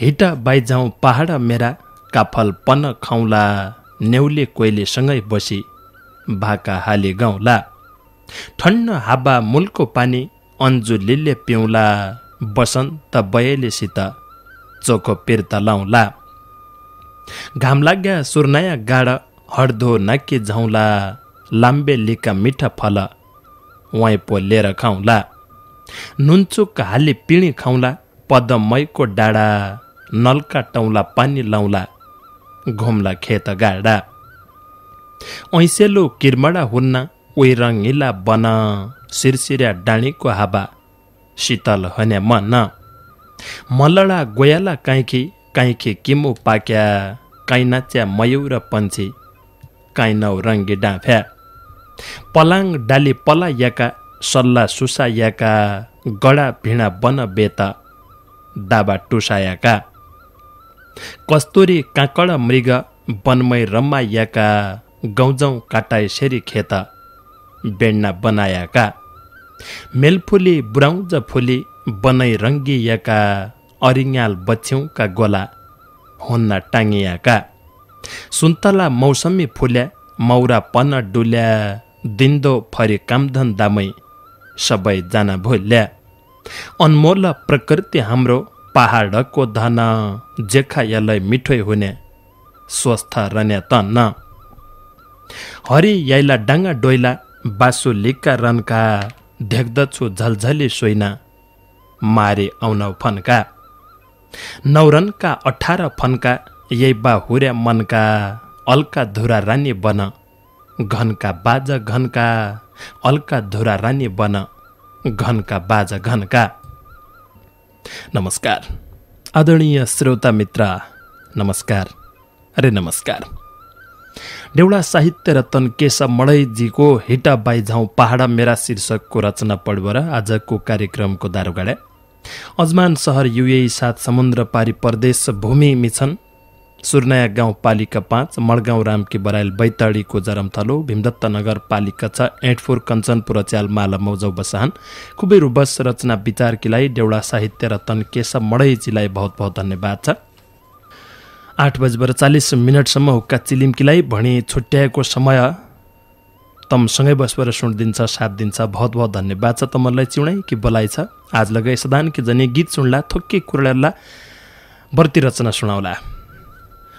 हिटा by जाउँ पहाड मेरा काफल पन खाउँला नेउले कोइलेसँगै बसी भाका हाले गाउँला ठन्न हाबा मुलको पानी अन्जु लिले पिउँला बसन्त बयलेसित चोखो पिर्त लाउँला घाम लाग्या सुर्नाया गाड हर्दो नाके झौँला लाम्बे लिका मिठा फल वाइपो लिएर खाउँला नुनचुक हाली पिँढी खाउँला पदमयको डाँडा नलका टौला पानी लाउला घुम्ला खेत गाडा ऐसेलो किर्मडा हुन्न उही रङ्गिला बन सिरसिर्या डाँडीको हावा शीतल हने मन मलडा गोयाला काँखी काँखी किमु पाक्या काहीँ नाच्या मयूर पन्छी काहीँ नौ रङ्गी डाँफ्या पलाङ डाली पला याका सल्ला सुसा याका गडा भिडा बन बेता दाबा टुसायाका कस्तुरी काँकड मृग वनमय रम्मा याका गौजौँ सेरी खेत बेड्ना बनाएका मेलफुली बुराउँज फुली बनै रङ्गिएका अरिङ्गाल बछ्यौँका गोला हुन्न टाङ्गियाका सुन्तला मौसमी फुल्या मौरा पन डुल्या दिन्दो फरि कामधन दामै सबैजना भुल्या अनमोल प्रकृति हाम्रो पहाडको धन जेखायालाई मिठो हुने स्वस्थ रने तन्न हरि याइला डाङ्गा डोइला बासु लिक्का रनका देख्दछु झलझली सोइना मारे औनौ फन्का नौरनका अठार फन्का बा बाहुर्या मनका अल्का धुरा रानी बन घनका बाजा घनका अल्का धुरा रानी बन घनका बाजा घनका नमस्कार आदरणीय श्रोता मित्र नमस्कार अरे नमस्कार डेउडा साहित्य रतन केशव मडैजीको हिटा बाइझाउ पहाडा मेरा शीर्षकको रचना पढ्वर आजको कार्यक्रमको दारोगाडा अजमान सहर युए सात समुद्र पारी परदेश भूमि मिछन सुर्नाया गाउँपालिका पाँच मडगाउँ रामकी बरायल बैताडीको जरमथलो भीमदत्त नगरपालिका छ एटफोर कञ्चनपुर च्याल माला मौजौ बसाहान खुबै रुबस रचना विचारकीलाई देउडा साहित्य रतन केशव मडैजीलाई बहुत बहुत धन्यवाद छ आठ बजेबाट चालिस मिनटसम्म हुक्का चिलिम्कीलाई भनी छुट्याएको समय तमसँगै बसेर दिन्छ साथ दिन्छ बहुत बहुत धन्यवाद छ तमनलाई चिउँ कि बोलाइ छ आज लगाए सदान कि जने गीत सुन्ला थोक्के कुरला बर्ती रचना सुनाउला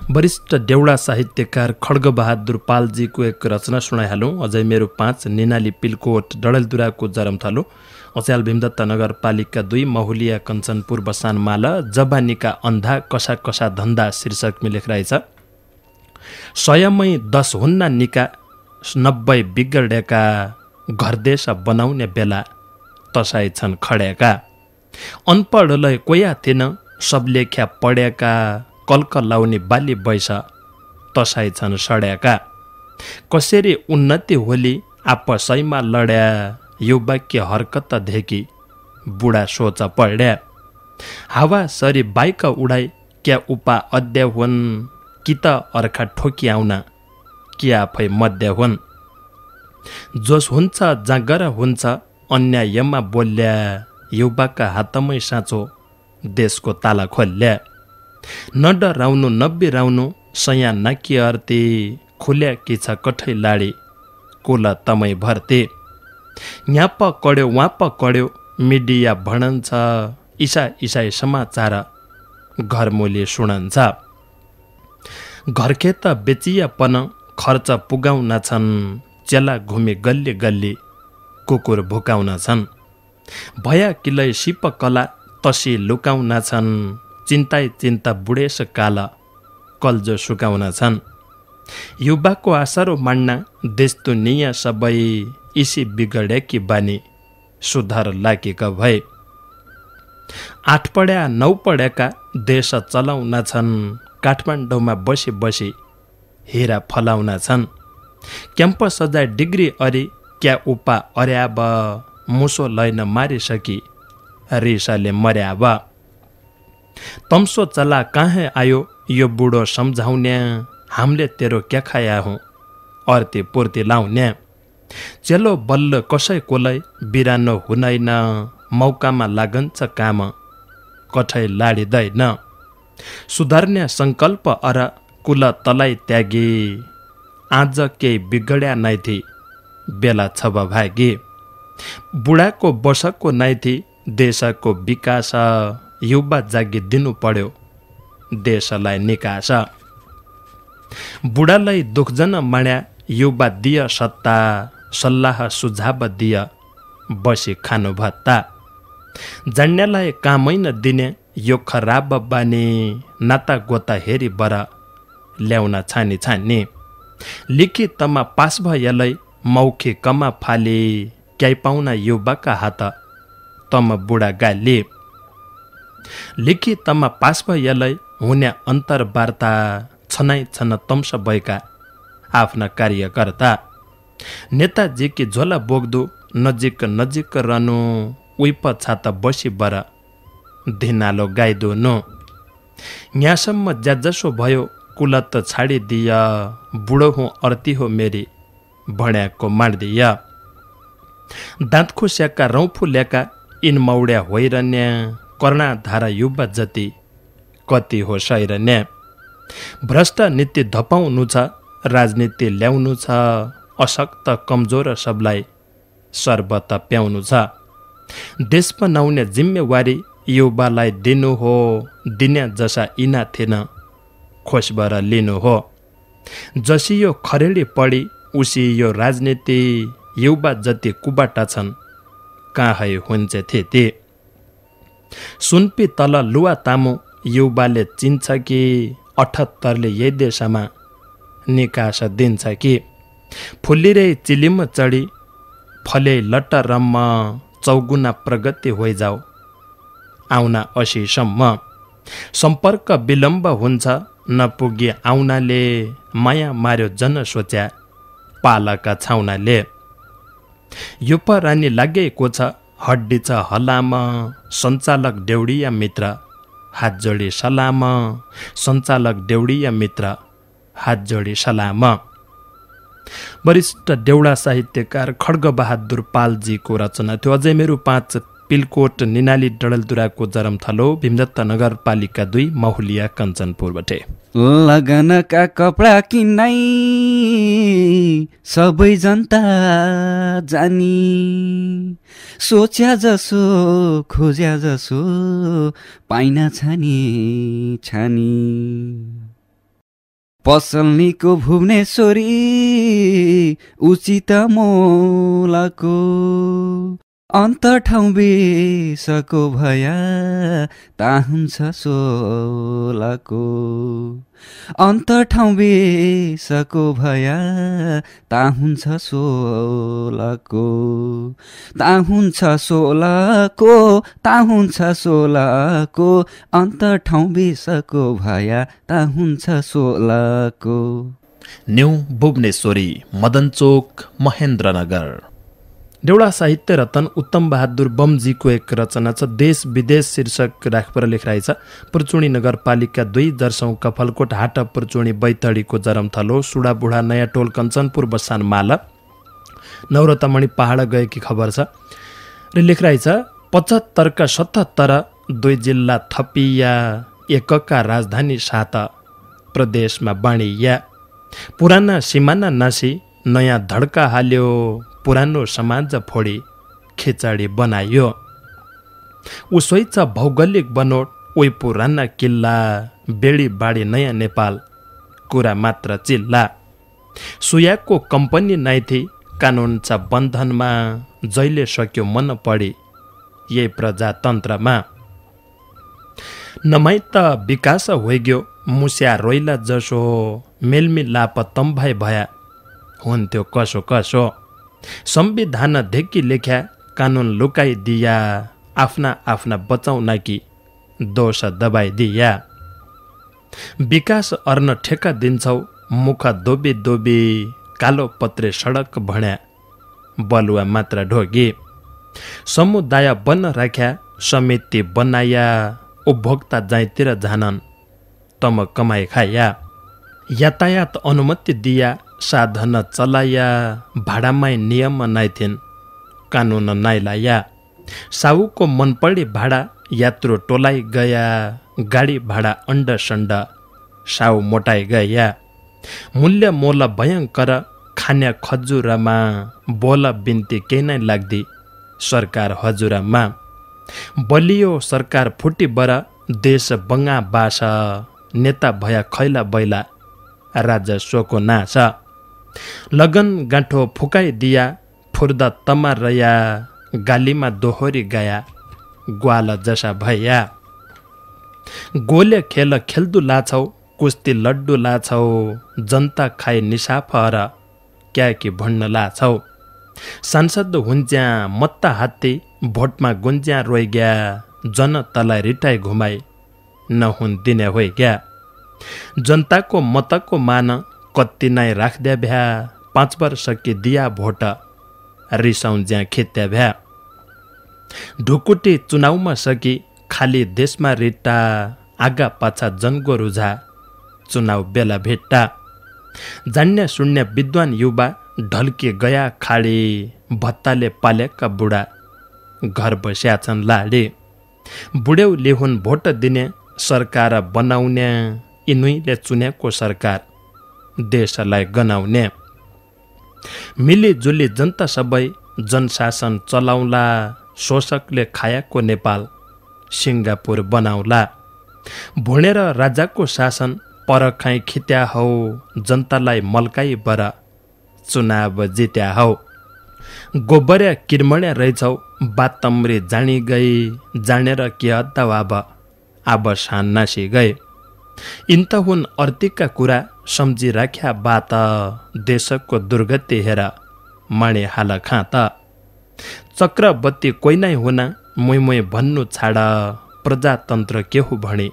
वरिष्ठ देउडा साहित्यकार खड्गबहादुर पालजीको एक रचना सुनाइहालौँ अझै मेरो पाँच निनाली पिलकोट जरम जरमथलो अस्याल भीमदत्त नगरपालिका दुई महुलिया कञ्चनपुर बसानमाला जबानीका अन्धा कसा कसा धन्दा शीर्षकमा लेख रहेछ सयमै दस हुन्ना निका नब्बे बिगडेका घरदेश बनाउने बेला तसाइ छन् खडेका अनपढलाई कोया थिएन सबलेख्या पढेका कल्क लाउने बाल्य तसाइ छन् सड्याका कसरी उन्नति होली आपसैमा लड्या यो वाक्य हरकत धेकी बुढा सोच पढ्या हावा सरी बाइक उडाई क्या उपा अध्य हुन् कि त अर्खा ठोकी आउना कि आफै मध्य हुन् जोस हुन्छ जाँगर हुन्छ अन्यायमा बोल्या युवाका हातमै साँचो देशको ताला खोल्या नड राउनु नब्बे राउनु सया नाकिय अर्ते खुल्या छ कठै लाडे कोला तमै भर्ते याप कड्यो वाप कड्यो मिडिया भनन्छ इसा इसाइ समाचार घरमोले सुनन्छ घरखेत बेचियापन खर्च पुगाउन छन् चेला घुमे गल्ले गल्ले कुकुर भुकाउन छन् भया किलै सिप कला तसे लुकाउन छन् चिन्ताइ चिन्ता बुढेस काल कल्जो सुकाउन छन् युवाको आसारो मान्ना देस्तो निया सबै इसी बिगडेकी बानी सुधार लागेका भए आठ पढ्या नौ पढ्याका देश चलाउन छन् काठमाडौँमा बसी बसी हेरा फलाउन छन् क्याम्पस सजाय डिग्री अरे क्या उपा अर्याब मुसो लैन मारिसकी रिसाले मर्याब तम्सो चला कहाँ आयो यो बुढो सम्झाउने हामीले तेरो क्या खाया हौ अर्ते पूर्ति लाउन्या चेलो बल्ल कसै कोलाई बिरानो हुँदैन मौकामा लागन्छ काम कठै लाडिँदैन सुधार्ने सङ्कल्प अर कुल तलाई त्यागे आज केही बिगड्या नै थिए बेला छब भागे बुढाको वर्षको नै थिए देशको विकास युवा जाग्य दिनु पर्यो देशलाई निकास बुढालाई दुखजन माण्या युवा दिय सत्ता सल्लाह सुझाव दिय बसी खानु भत्ता जान्यालाई कामै नदिने यो खराब बानी नाता गोता हेरी बर ल्याउन छानी छानी तमा पास मौखी कमा फाले क्याइ पाउन युवाका हात तम बुढा गाली लिखितमा पाश्वयलय हुने अन्तर्वार्ता छनाइ छन तम्स भएका आफ्ना कार्यकर्ता नेता नेताजीकी झोला बोक्दो नजिक नजिक रहनु उइप छात बसी बर धिनालो गाइदो नो यहाँसम्म ज्याजसो भयो कुलत छाडिदिय बुढो हो अर्ती हो मेरी भण्याको भड्याको दाँत खुसिया रौँफु ल्याएका इन मौड्या होइरन्या कर्णाधारा युवा जति कति हो सैर भ्रष्ट नित्य धपाउनु छ राजनीति ल्याउनु छ अशक्त कमजोर सबलाई सर्वत प्याउनु छ देश बनाउने जिम्मेवारी युवालाई दिनु हो दिने जसा इना थिएन खोसबाट लिनु हो जसी यो खरेडी पढी उसी यो राजनीति युवा जति कुबाटा छन् कहाँ हुन्छ थिए ती सुनपी तल लुवा तामु युवाले चिन्छ कि अठहत्तरले यही देशमा निकास दिन्छ कि फुलिरे चिलिम चढी फले लट्ट रम्म चौगुना प्रगति होइ जाऊ आउन असीसम्म सम्पर्क विलम्ब हुन्छ नपुगे आउनाले माया मार्यो जन सोच्या पालाका छाउनाले यो रानी लागेको छ हड्डी छ हलाम सञ्चालक डेउडी या मित्र हात जोडी सलाम सञ्चालक डेउडी या मित्र हात जोडी सलाम वरिष्ठ देउडा साहित्यकार खड्ग बहादुर पालजीको रचना थियो अझै मेरो पाँच पिलकोट निनाली डडलदुराको जरम थलो भीमदत्त नगरपालिका दुई महुलिया कञ्चनपुरबाटे लगनका कपडा किन्नै सबै जनता जानी सोच्या जसो खोज्या जसो पाइना छानी छानी पसलनीको भुवनेश्वरी उचित मोलाको अन्त ठाउँ बेसको भया ताहुन्छ सोलाको अन्त ठाउँ बेसको भया ताहुन्छ सोलाको ताहुन्छ सोलाको ताहुन्छ सोलाको अन्त ठाउँ बेसको भया ताहुन्छ सोलाको न्यु भुवनेश्वरी मदनचोक महेन्द्रनगर देउडा साहित्य रत्न बहादुर बमजीको एक रचना छ देश विदेश शीर्षक राखपर लेख छ पुर्चुणी नगरपालिका दुई दर्शौँ कफलकोट हाट पुर्चुणी बैतडीको जरमथलो सुडाबुढा नयाँ टोल कञ्चनपुर बसान माला नौरतामणि पहाड गएकी खबर छ र लेख छ पचहत्तरका सतहत्तर दुई जिल्ला थपिया एकका राजधानी सात प्रदेशमा बाणी पुराना सिमाना नासी नयाँ धड्का हाल्यो पुरानो समाज फोडी खेचाडी बनायो छ भौगोलिक बनोट ओइ पुराना किल्ला बेडी बाडी नयाँ नेपाल कुरा मात्र चिल्ला सुयाको कम्पनी नाइथी कानुन छ बन्धनमा जहिले सक्यो मन पढी यही प्रजातन्त्रमा नमै त विकास होइग्यो मुस्या रोइला जसो मेलमिलाप तम्भाइ भया हुन्थ्यो कसो कसो संविधान धेकी लेख्या कानुन लुकाइदिया आफ्ना आफ्ना बचाउन कि दोष दबाइदिया विकास अर्न ठेका दिन्छौ मुख दोबी दोबी कालो पत्रे सडक भण्या बलुवा मात्र ढोगे समुदाय बन्न राख्या समिति बनाया उपभोक्ता जाइतिर जानन् तम कमाइ खाया यातायात अनुमति दिया साधन चलाया भाडामै नियम थिइन् कानुन नाइलाया साहुको मन भाडा यात्रु टोलाइ गया गाडी भाडा अन्ड सन्ड साउ मोटाइ गया मूल्य मोल भयङ्कर खान्या खजुरमा, बोल बिन्ती केही नै लाग्दी सरकार हजुरमा. बलियो सरकार फुटी बर देश बङ्गा बास नेता भया खैला बैला राजा सोको नास लगन गाँठो फुकाइदिया दिया फुर्दा तमा रया गालीमा दोहोरी गया ग्वाल जसा भैया गोल्य खेल खेल्दु लाछौ कुस्ती लड्डु लाछौ जनता खाए निसाफर क्या के भन्न लाछौ सांसद हुन्ज्या मत्ता हात्ती भोटमा गुन्ज्या रोइग्या तलाई रिटाइ घुमाई नहुन् दिने होइ ग्या जनताको मतको मान कति नै राख्द्या भ्या पाँच वर्ष सके दिया भोट रिसाउँ ज्या खेत्या भ्या ढुकुटी चुनाउमा सकी खाली देशमा रिट्टा आगा पाछा जनको रुझा चुनाउ बेला भेट्टा जान्या सुन्या विद्वान युवा ढल्के गया खाडे भत्ताले पालेका बुढा घर बस्या छन् लाडे बुढ्यौले हुन् भोट दिने सरकार बनाउने यिनैले चुनेको सरकार देशलाई गनाउने मिलीजुली जनता सबै जनशासन चलाउला शोषकले खायाको नेपाल सिङ्गापुर बनाउला भुँडेर राजाको शासन परखाइ खित्या हौ जनतालाई मल्काई बर चुनाव जित्या हौ गोबर किर्मण्या रहेछौ बातम्री जानी गई जानेर के दबाब आब आब सान्नासी गए यिन्त हुन् अर्तिकका कुरा सम्झिराख्या बात देशको दुर्गति हेर माणे हाल त चक्रवर्ती कोही नै हुना मुइ भन्नु छाड प्रजातन्त्र के हो भने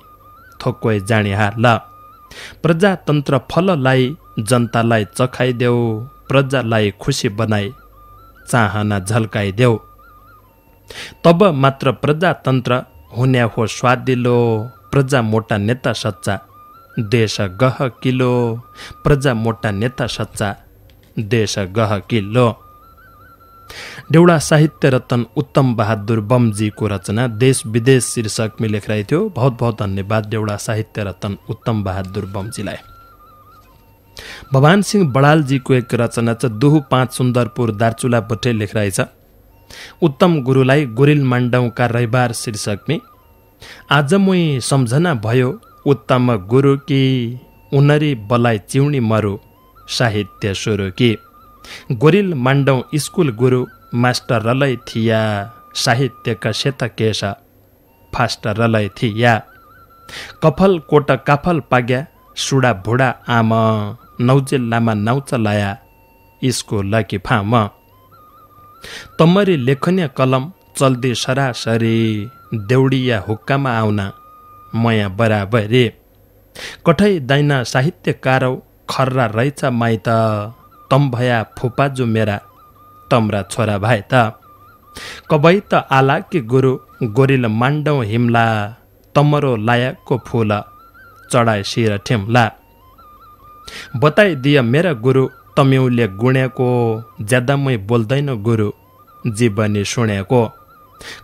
थोक्कै जाने हाल प्रजातन्त्र फललाई जनतालाई चखाइदेऊ प्रजालाई खुसी बनाई चाहना झल्काइदेऊ तब मात्र प्रजातन्त्र हुने हो स्वादिलो प्रजा मोटा नेता सच्चा देश गह किलो प्रजा मोटा नेता सच्चा देश गह किलो डेउडा साहित्य रत्न उत्तम बहादुर बमजीको रचना देश विदेश शीर्षकमा लेखिरहेको थियो बहुत बहुत धन्यवाद डेउडा साहित्य रत्न उत्तम बहादुर बमजीलाई भवान सिंह बडालजीको एक रचना चाहिँ दुहु पाँच सुन्दरपुर दार्चुला बटे लेखिरहेछ उत्तम गुरुलाई गोरिल माण्डौँका रैबार शीर्षकमी आज मै सम्झना भयो उत्तम गुरुकी उनरी बलाई चिउणी मरु साहित्य कि गोरिल माण्डौँ स्कुल गुरु मास्टर रलै थिया साहित्यका सेत केश फास्टर रलै थिया कफल कोट काफल पाग्या सुडा भुडा आम नौजेल्लामा नाउच लाया इसको लकी फाम तमरी लेखन्य कलम चल्दी सरासरी देउडिया हुक्कामा आउना मया बराबरे कठै दाइना साहित्यकार खर्रा रहेछ माइ त तम भया फुपा जो मेरा तम्रा छोरा भाइ त कबै त आला कि गुरु गोरिल मान्डौँ हिम्ला तमरो लायकको फुल चढाए शिर ठेम्ला बताइदियो मेरा गुरु तम्यौले गुणेको ज्यादा बोल्दैन गुरु जीवनी सुनेको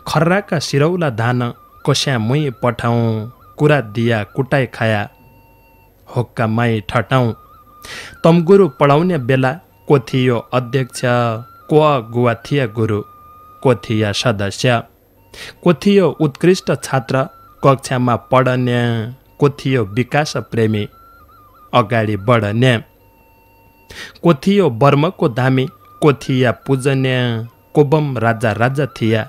खर्राका सिरौला धान कोस्या मै पठाउँ कुरा दिया कुटाइ खाया होक्का माई तम गुरु पढाउने बेला को थियो अध्यक्ष को गुवा थिए गुरु को थिया सदस्य को थियो उत्कृष्ट छात्र कक्षामा पढने को थियो विकास प्रेमी अगाडि बढने को थियो वर्मको धामी को थिया पूजन्य कोबम राजा राजा थिया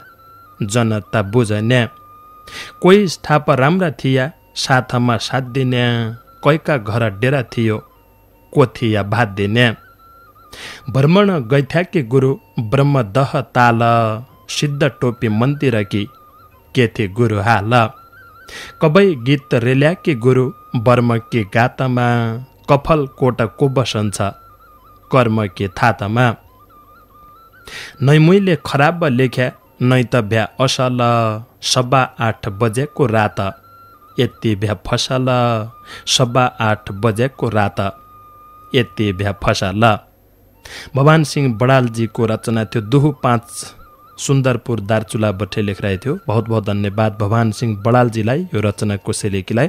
जनता बुझन्या कोही स्थाप राम्रा थिया साथमा साथ दिन्या कैका घर डेरा थियो कोथिया भात दिने भ्रमण के गुरु दह ताल सिद्ध टोपी मन्दिर कि के थे गुरु हाल कबै गीत रेल्याकी गुरु बर्म के गातमा कफल कोट बसन्छ कर्म के थातमा नैमुले खराब लेख्या नै त भ्या असल सबा आठ बजेको रात यति भ्या फसल सबा आठ बजेको रात यति भ्या फसल भवान सिंह बडालजीको रचना थियो दुहु पाँच सुन्दरपुर दार्चुला बठे लेखिरहेको थियो बहुत बहुत धन्यवाद भवान सिंह बडालजीलाई यो रचनाको सेलेकीलाई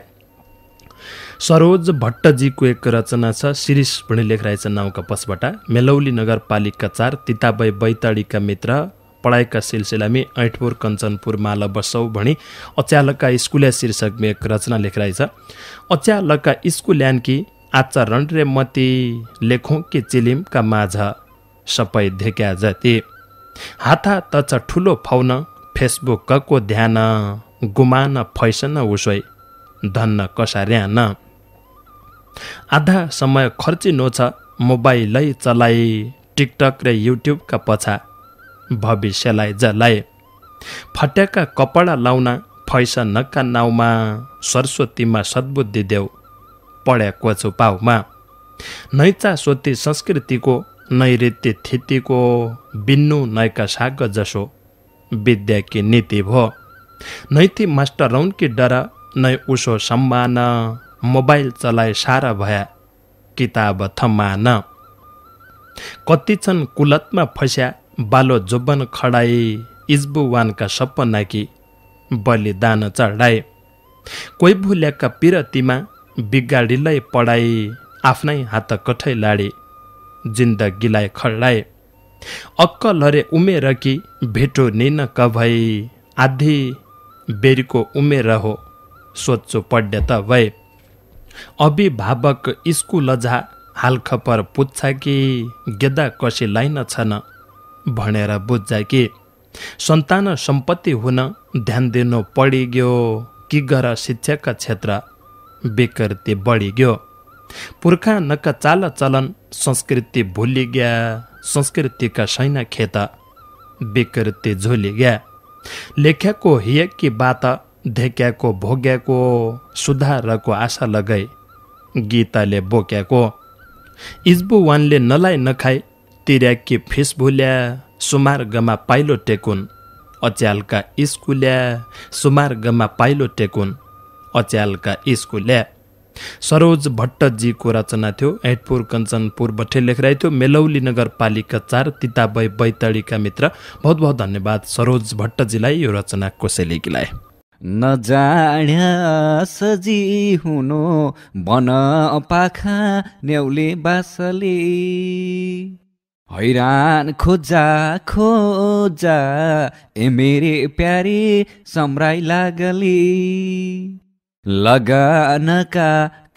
सरोज भट्टजीको एक रचना छ शिरिष भनी लेखिरहेछ नाउँका पसबाट मेलौली नगरपालिका चार तिताबै बैतडीका मित्र पढाइका सिलसिलामै ऐठपुर कञ्चनपुर माला बसौ भनी अच्यालका स्कुल्या शीर्षकमा एक रचना लेखिरहेछ अच्यालका स्कुल्यानकी आचरण रे मती लेखौँ कि चिलिमका माझ सबै धेक्या जति हाता तच ठुलो फाउन फेसबुकको ध्यान गुमान फैसन उसोइ धन्न कसार्यान आधा समय खर्चिनो छ मोबाइलै चलाइ टिकटक र युट्युबका पछा भविष्यलाई जलाए फट्याका कपडा लाउन फैसा नक्का नाउमा सरस्वतीमा सद्बुद्धि देऊ पढ्या कोचो पाउमा नैचा सोती संस्कृतिको नैऋत्य थितिको बिन्नु नैका साग जसो विद्या कि नीति भो नैति मास्टर रौन कि डर नै उसो सम्मान मोबाइल चलाए सारा भया किताब थमान कति छन् कुलतमा फस्या बालो जोब्बन खडाए वानका सपनाकी कि बलिदान चढाए कोही भुल्याका पिरतीमा बिगाडीलाई पढाए आफ्नै हात कठै लाडे जिन्दगीलाई खडाए अक्क लरे उमेर कि भेटो निन कभई आधी बेरीको उमेर हो सोचो पढ्य त भए अभिभावक स्कुल झा हालखपर पुच्छा कि गेदा कसी लाइन छन भनेर बुझ्छ कि सन्तान सम्पत्ति हुन ध्यान दिनु पढिग्यो कि गर शिक्षाका क्षेत्र विकृति बढिग्यो पुर्खा नका चाल चलन संस्कृति भुलिग्या संस्कृतिका छैन खेत विकृति झुलिग्या लेख्याको हियकी बात ढेक्याको भोग्याको सुधारको आशा लगाई गीताले बोक्याको इज्बुवानले नलाई नखाई तिर्याके फिस भुल्या सुमार्गमा पाइलो टेकुन अच्यालका स्कुल्या सुमार्गमा पाइलो टेकुन अच्यालका स्कुल्या सरोज भट्टजीको रचना थियो एटपुर कञ्चनपुर भट्टे लेखराई थियो मेलौली नगरपालिका चार तिताबाई बैतडीका मित्र बहुत बहुत धन्यवाद सरोज भट्टजीलाई यो रचना कसैले गिलाए सजी हुनु बन पाखा न्याउले बासले हैरान खोजा खोजा ए मेरे प्यारे सम्राई लागली लगानका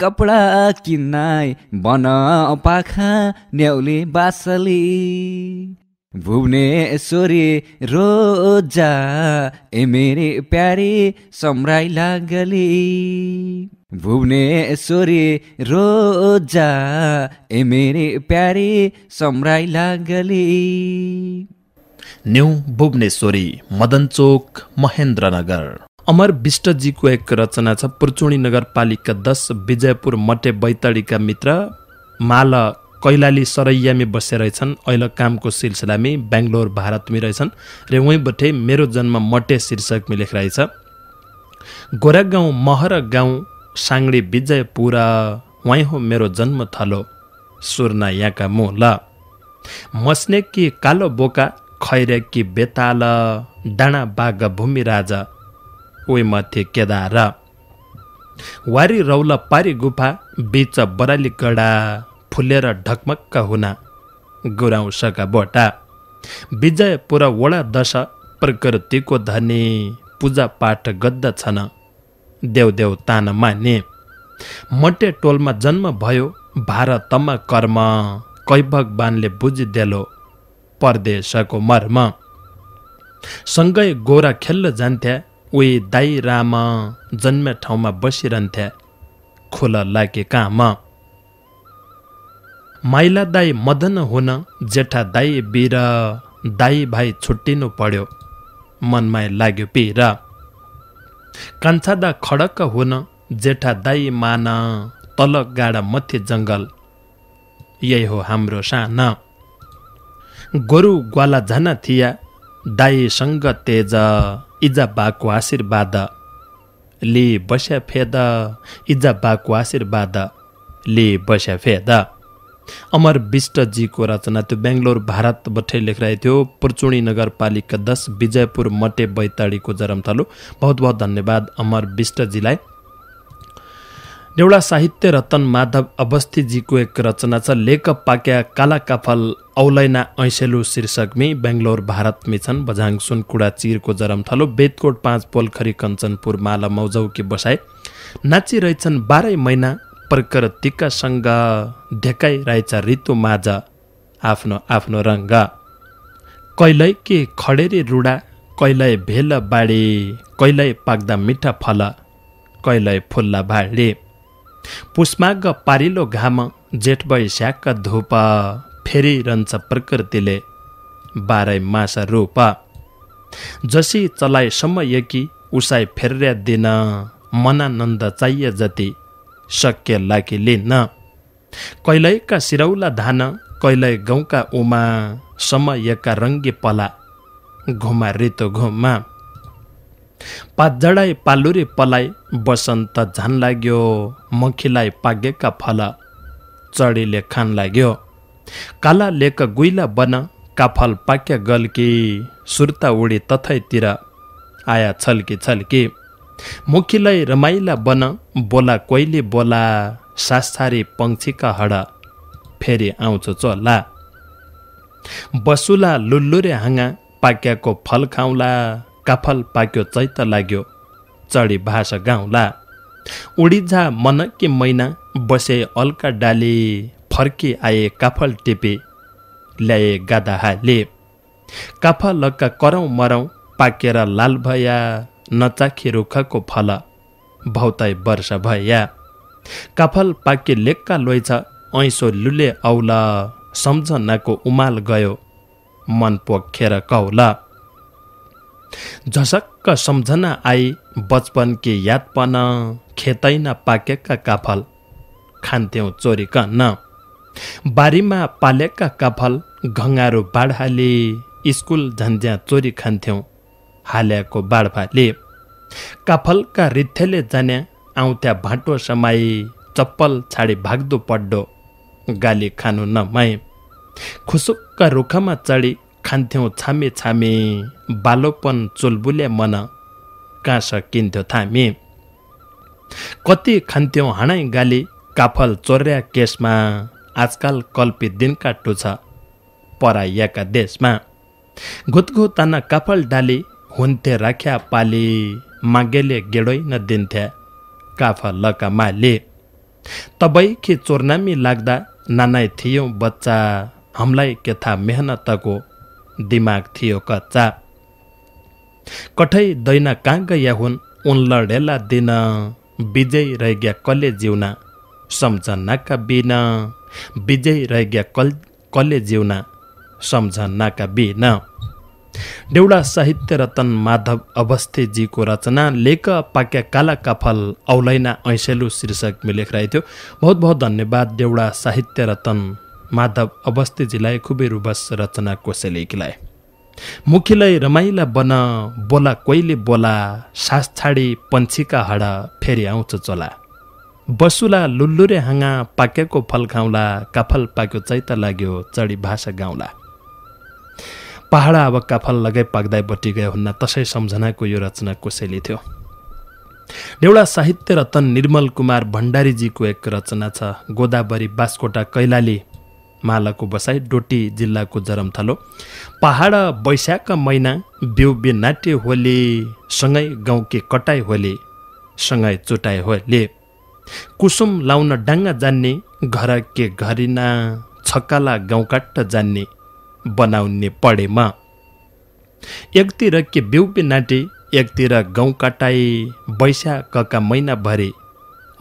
कपडा किन्नाई बन पाखा न्याउले बासली भुवनेश्वरी रोजा ए मेरे प्यारे सम्राई लागली भुवनेश्वरी रोजा ए मेरे प्यारे सम्राई लागली न्यू भुवनेश्वरी मदन चोक महेन्द्रनगर अमर विष्टजीको एक रचना छ पुर्चुणी नगरपालिका दस विजयपुर मटे बैतडीका मित्र माला कैलाली सरैयामे बसेर अहिले कामको सिलसिलामै बेङ्गलोर भारतमी रहेछन् र उहीँबाट मेरो जन्म मटे शीर्षकमै लेख रहेछ गोरा गाउँ महर गाउँ साङ्डे विजयपुरा वहीँ हो मेरो जन्म थलो सुर्ना यहाँका मु ल मस्ने कि कालो बोका खैरे कि बेताल डाँडा बाघ भूमि राजा मध्ये केदार वारी रौला पारी गुफा बिच बराली गडा फुलेर ढकमक्क हुन गुराउँसका बोटा विजयपुर वडा दश प्रकृतिको धनी पूजापाठ गद्दछन् देवदेव तान माने मटे टोलमा जन्म भयो भारतमा कर्म कैभगवानले बुझिदेलो परदेशको मर्म सँगै गोरा खेल्न जान्थ्या उही दाई राम जन्मे ठाउँमा बसिरहन्थ्या खुला लागे काम माइला दाई मदन हुन जेठा दाई बिर दाई भाइ छुट्टिनु पर्यो मनमा लाग्यो पिर कान्छादा खडक हुन जेठा दाई मान तल गाडा मथि जङ्गल यही हो हाम्रो सान गोरु ग्वाला झना थिया दाईसँग तेज इजा बाको आशीर्वाद लि बस्या फेद इजा बाको आशीर्वाद लि बस्या फेद अमर विष्टजीको रचना त्यो बेङ्गलोर भारतबाटै लेखिरहेको थियो पुर्चुणी नगरपालिका दस विजयपुर मटे बैताडीको जरमथलो बहुत बहुत धन्यवाद अमर विष्टजीलाई देउडा साहित्य रतन माधव अवस्थीजीको एक रचना छ पाक्या काला काफल औलैना ऐसेलु शीर्षकमी बेङ्गलोर भारत छन् बझाङ सुनकुडा चिरको जरमथलो बेतकोट पाँच पोलखरी कञ्चनपुर माला मौजौकी बसाए नाचिरहेछन् बाह्रै महिना प्रकृतिका ढेकाइ ढेकाइरहेछ ऋतु माझ आफ्नो आफ्नो रङ्ग कहिल्यै के खडेरी रुडा कहिल्यै भेल बाडी कहिल्यै पाक्दा मिठा फल कहिल्यै फुल्ला भाँडे पुष्माग पारिलो घाम जेठ वैशाख धुप फेरिरहन्छ प्रकृतिले बाह्रै मास रूप जसी चलाएसम्म यकी उसाइ फेर्या दिन मनानन्द चाहिए जति शक्य लागि लिन्न का सिरौला धान कैलय गाउँका उमा समयका रङ्गे पला घुमा रेतो घुममा पातजडाई पालुरे पलाइ बसन्त झान लाग्यो मखिलाई पागेका फल चड़ीले खान लाग्यो काला लेक गुइला बन काफल पाक्या गल्की सुर्ता उडे तथैतिर आया छल्की छल्की मुखीलाई रमाइला बन बोला कहिले बोला सासारे पङ्क्षीका हड फेरि आउँछ चला बसुला लुल्लुरे हाँगा पाक्याको फल खाउँला काफल पाक्यो चैत लाग्यो चढी भाषा गाउँला उडिझा मनक्की मैना बसे अल्का डाले फर्के आए काफल टेपे ल्याए गादा हाले लक्का करौँ मरौँ पाकेर लाल भया नचाखी रुखको फल भौतै वर्ष भया काफल पाके लेक्का लोइछ ऐसो लुले औला सम्झनाको उमाल गयो मन पोखेर कौला झसक्क सम्झना आई बचपन बचपनकी यादपन खेतैन पाकेका काफल खान्थ्यौँ चोरी कन्न बारीमा पालेका काफल घङ्गारो बाढाले स्कुल झन्झ्या चोरी खान्थ्यौँ हाल्याको बाडफाले काफलका रिथेले जान्या आउँथ्या भाँटो समाई चप्पल छाडे भाग्दो पड्डो गाली खानु नमाए खुसुक्क रुखमा चढी खान्थ्यौँ छामे छामे बालोपन चुलबुले मन कहाँ किन्थ्यो थामे कति खान्थ्यौँ हानै गाली काफल चोर्या केसमा आजकल कल्पित दिनका टुछ पराइएका देशमा घुतघुताना काफल डाली हुन्ते राख्या पाली मागेले गेडै न दिन्थ्या काफ लका माले तबै कि चोर्नामी लाग्दा नानाइ थियो बच्चा हामीलाई के था मेहनतको दिमाग थियो कच्चा कठै दैना कहाँ गया हुन् उन लडेला दिन विजय रहेग्या कले जिउना सम्झनाका बिन विजय रैग्या कल कले जिउना सम्झनाका बिना देउला साहित्य रतन माधव अवस्थेजीको रचना लेख पाक्या काला काफल औलैना ऐसेलु शीर्षक मिलेख रहेको थियो बहुत बहुत धन्यवाद देउडा साहित्य रतन माधव अवस्थेजीलाई खुबै रुबस रचना कोसेलेकीलाई मुखीलाई रमाइला बन बोला कोइले बोला सास छाडी पन्छीका हड फेरि आउँछ चोला बसुला लुल्लुरे हाँगा पाकेको फल खाउँला काफल पाक्यो चैता लाग्यो चढी भाषा गाउँला पहाडा अब काफल लगाइ पाक्दै गए हुन्न तसै सम्झनाको यो रचना कसैले थियो नेउडा साहित्य रतन निर्मल कुमार भण्डारीजीको एक रचना छ गोदावरी बास्कोटा कैलाली मालाको बसाई डोटी जिल्लाको जरमथलो पहाड वैशाख महिना बिउ बिनाटे होली सँगै गाउँकी कटाई होली सँगै चुटाइ होले कुसुम लाउन डाङ्गा जान्ने घर के घरिना छक्काला गाउँकाट जान्ने बनाउने पढेमा एकतिर के बेउपे नाटे एकतिर गाउँ काटाए वैशाखका महिनाभरि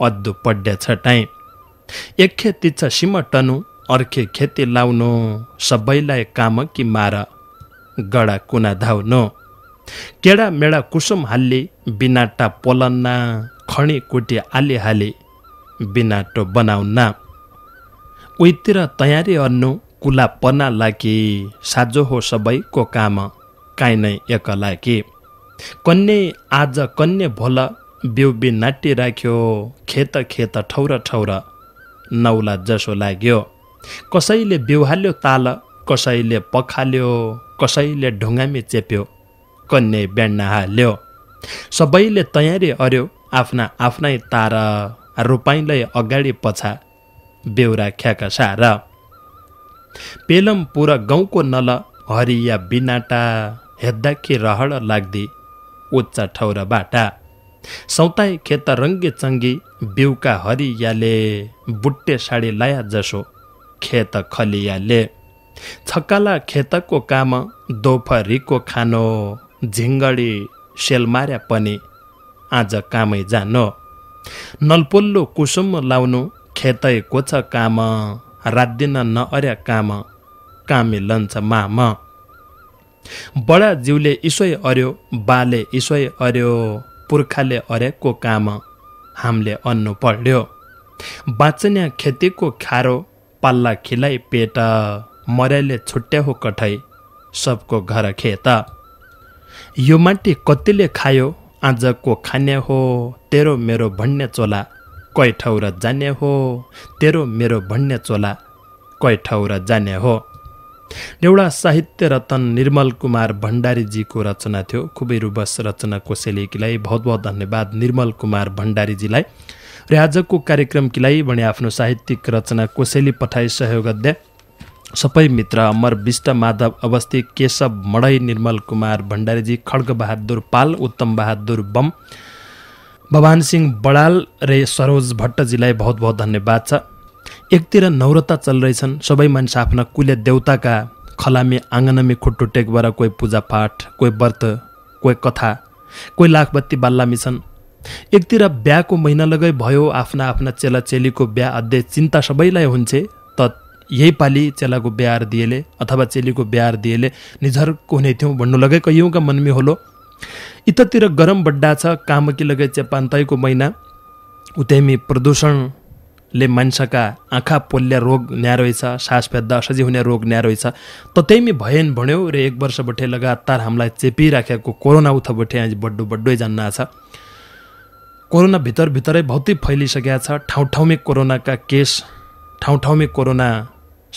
अद्दो पड्ड्या छटाएँ एखे तिच्छ सिमटनु अर्खे खेती लाउनु सबैलाई काम कि मार गडा कुना धाउनु केडा मेडा कुसुम हाल्ले बिनाटा पोलन्ना खणी कुटी आले हाले बिनाटो बनाउन्ना उहीतिर तयारी अन्नु कुला पना लागे साझो हो सबैको काम काइनै एक लागे कन्ने आज कन्ने भोल बिउबी नाटी राख्यो खेत खेत ठौर ठौर नौला जसो लाग्यो कसैले बिउहाल्यो ताल कसैले पखाल्यो कसैले ढुङ्गामी चेप्यो कन्ने बेण्डा हाल्यो सबैले तयारी अर्यो आफ्ना आफ्नै तारा रुपाइँलाई अगाडि पछा बेउरा ख्याका सारा पेलमपुर गाउँको नल हरिया बिनाटा हेद्दा के रहड लाग्दे उच्च ठौर बाटा सौताई खेत रङ्गे चङ्गी बिउका हरियाले बुट्टे साडी लाया जसो खेत खलियाले छक्काला खेतको काम दोफरीको खानो झिङ्गडी सेलमार्या पनि आज कामै जानो नलपोल्लो कुसुम लाउनु खेतै कोछ काम राद्दिन न काम काम कामे लन्छ माम बडा जिउले इसोय अर्यो बाले इसोय अर्यो पुर्खाले अरेको काम हामीले अन्नु पर्यो बाँच्ने खेतीको खारो पाल्ला खिलाइ पेट मर्याले हो कठै सबको घर खेत यो माटी कतिले खायो आजको खाने हो तेरो मेरो भन्ने चोला कै ठाउँ र जान्ने हो तेरो मेरो भन्ने चोला कै ठाउँ र जान्ने हो एउटा साहित्य रतन निर्मल कुमार भण्डारीजीको रचना थियो खुबै रुबस रचना किलाई बहुत बहुत धन्यवाद निर्मल कुमार भण्डारीजीलाई र आजको कार्यक्रम किलाई भने आफ्नो साहित्यिक रचना कोसेली पठाई सहयोग अध्याय सबै मित्र अमर विष्ट माधव अवस्थी केशव मडै निर्मल कुमार भण्डारीजी खड्गबहादुर पाल उत्तम बहादुर बम भवान सिंह बडाल र सरोज भट्टजीलाई बहुत बहुत धन्यवाद छ एकतिर नौरता चलिरहेछन् सबै मान्छे आफ्ना कुल्य देउताका खलामी आँगनमी खुट्टु टेकबाट कोही पूजापाठ कोही व्रत कोही कथा कोही लाखबत्ती बाल्लामी छन् एकतिर बिहाको महिना लगै भयो आफ्ना आफ्ना चेला चेलीको बिहा अध्यय चिन्ता सबैलाई हुन्छ त यही पालि चेलाको बिहार दिएले अथवा चेलीको बिहार दिएले निझर हुने थियौँ भन्नु लगै कैयौँका मनमी होलो यतातिर गरम बड्डा छ कामकी लगाई च्यापान महिना उतेमी प्रदूषणले मान्छेका आँखा पोल्या रोग न्या रहेछ सास फेद्दा असजी हुने रोग न्या रहेछ ततैमी भएन भन्यो र एक वर्ष बठे लगातार हामीलाई चेपिराखेको कोरोना बठे आज बड्डो बड्डो जान्न छ कोरोना भित्रभित्रै भौतिक फैलिसकेका छ ठाउँ ठाउँमै कोरोनाका केस ठाउँ ठाउँमै कोरोना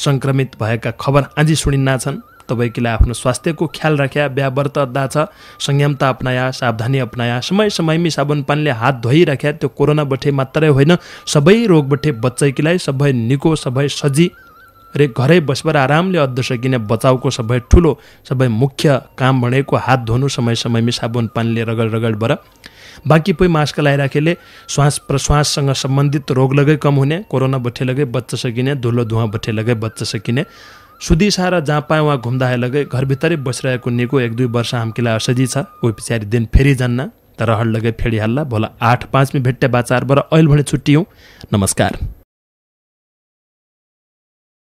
सङ्क्रमित भएका खबर आज सुनिन्ना छन् तपाईँकीलाई आफ्नो स्वास्थ्यको ख्याल राख्या व्यावर्त दाछ संयमता अप्नाया सावधानी अप्नाया समय समयमै साबुन पानीले हात धोइराख्या त्यो कोरोनाबाट मात्रै होइन सबै रोगबाट बच्चैकीलाई सबै निको सबै सजी रे घरै बसेर आरामले अद्ध सकिने बचाउको सबै ठुलो सबै मुख्य काम भनेको हात धुनु समय समयमै साबुन पानीले रगड रगडबाट बर बाँकी पै मास्क लगाइराखेले श्वास प्रश्वाससँग सम्बन्धित रोग लगै कम हुने कोरोना बठे लगै बच्च सकिने धुलो धुवा बठे लगै बच्च सकिने सुदिसा र जहाँ पाएँ उहाँ घुम्दा लगै घरभित्रै बसिरहेको निको एक दुई वर्ष हामीलाई असजी छ ऊ पछाडि दिन फेरि जान्न तर हड लगै फेरि हाल्ला भोला आठ पाँचमी भेट्टे बाचार बर अहिले भने छुट्टी हौ नमस्कार